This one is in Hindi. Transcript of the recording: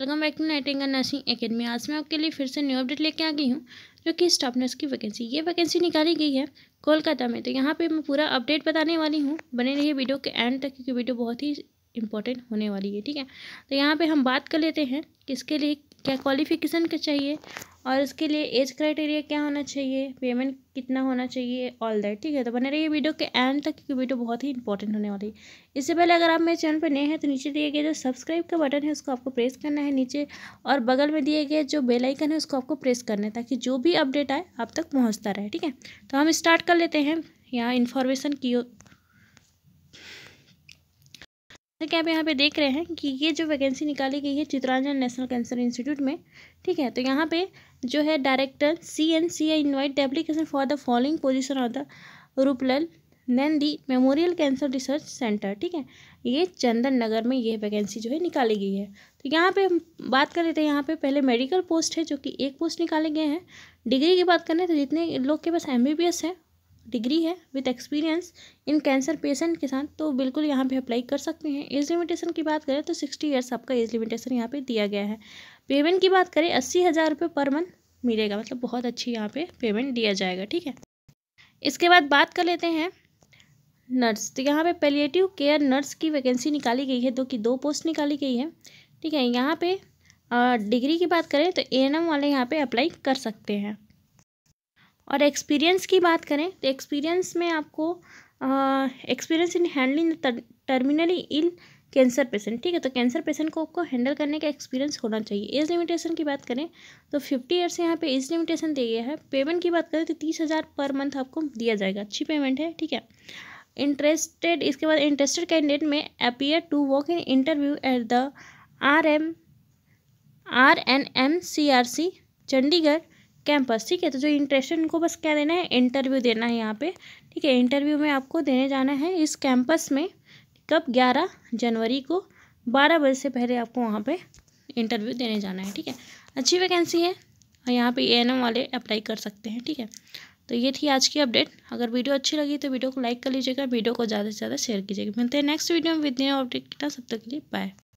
welcome back to Nightingale nursing academy आज मैं आपके लिए फिर से न्यू अपडेट लेके आ गई हूँ जो कि स्टाफ नर्स की वैकेंसी ये वैकेंसी निकाली गई है कोलकाता में तो यहाँ पे मैं पूरा अपडेट बताने वाली हूँ बने रहिए वीडियो के एंड तक क्योंकि वीडियो बहुत ही इंपॉर्टेंट होने वाली है ठीक है तो यहाँ पर हम बात कर लेते हैं किसके लिए क्या क्वालिफिकेशन का चाहिए और इसके लिए एज क्राइटेरिया क्या होना चाहिए पेमेंट कितना होना चाहिए ऑल दैट ठीक है तो बने रहिए वीडियो के एंड तक क्योंकि वीडियो बहुत ही इंपॉर्टेंट होने वाली है इससे पहले अगर आप मेरे चैनल पर नए हैं तो नीचे दिए गए जो सब्सक्राइब का बटन है उसको आपको प्रेस करना है नीचे और बगल में दिए गए जो बेलाइकन है उसको आपको प्रेस करना है ताकि जो भी अपडेट आए आप तक पहुँचता रहे ठीक है तो हम स्टार्ट कर लेते हैं यहाँ इन्फॉर्मेशन की जैसे कि आप यहाँ पे देख रहे हैं कि ये जो वैकेंसी निकाली गई है चित्रांजन नेशनल कैंसर इंस्टीट्यूट में ठीक है तो यहाँ पे जो है director C N C I invite the application for the following position of the Rooplal Nandi memorial cancer research centre ठीक है ये चंदन नगर में ये वैकेंसी जो है निकाली गई है तो यहाँ पे हम बात कर लेते हैं यहाँ पे पहले मेडिकल पोस्ट है जो कि एक पोस्ट निकाले गए हैं डिग्री की बात करें तो जितने लोग के पास एम है डिग्री है with experience in cancer patient के साथ तो बिल्कुल यहाँ पे अप्लाई कर सकते हैं एज लिमिटेशन की बात करें तो सिक्सटी ईयर्स आपका एज लिमिटेशन यहाँ पे दिया गया है पेमेंट की बात करें अस्सी हज़ार रुपये पर मंथ मिलेगा मतलब बहुत अच्छी यहाँ पे पेमेंट दिया जाएगा ठीक है इसके बाद बात कर लेते हैं नर्स तो यहाँ पर पेलिएटिव केयर नर्स की वैकेंसी निकाली गई है दो की दो पोस्ट निकाली गई है ठीक है यहाँ पर डिग्री की बात करें तो ए वाले यहाँ पर अप्लाई कर सकते हैं और एक्सपीरियंस की बात करें तो एक्सपीरियंस में आपको experience in handling terminally ill cancer patient ठीक है तो कैंसर पेशेंट को आपको हैंडल करने का एक्सपीरियंस होना चाहिए एज लिमिटेशन की बात करें तो फिफ्टी ईयर्स यहाँ पे एज लिमिटेशन दिया गया है पेमेंट की बात करें तो तीस हज़ार पर मंथ आपको दिया जाएगा अच्छी पेमेंट है ठीक है इंटरेस्टेड इसके बाद इंटरेस्टेड कैंडिडेट में appear to walk in interview at the R M R N M C R C Chandigarh campus ठीक है तो जो इंटरेस्टेड उनको बस क्या देना है इंटरव्यू देना है यहाँ पे ठीक है इंटरव्यू में आपको देने जाना है इस कैंपस में कब ग्यारह जनवरी को बारह बजे से पहले आपको वहाँ पे इंटरव्यू देने जाना है ठीक है अच्छी वैकेंसी है और यहाँ पे ए वाले अप्लाई कर सकते हैं ठीक है तो ये थी आज की अपडेट अगर वीडियो अच्छी लगी तो वीडियो को लाइक कर लीजिएगा वीडियो को ज़्यादा से ज़्यादा शेयर कीजिएगा मिलते हैं नेक्स्ट वीडियो में विद अपडेट कितना सब तक के लिए बाय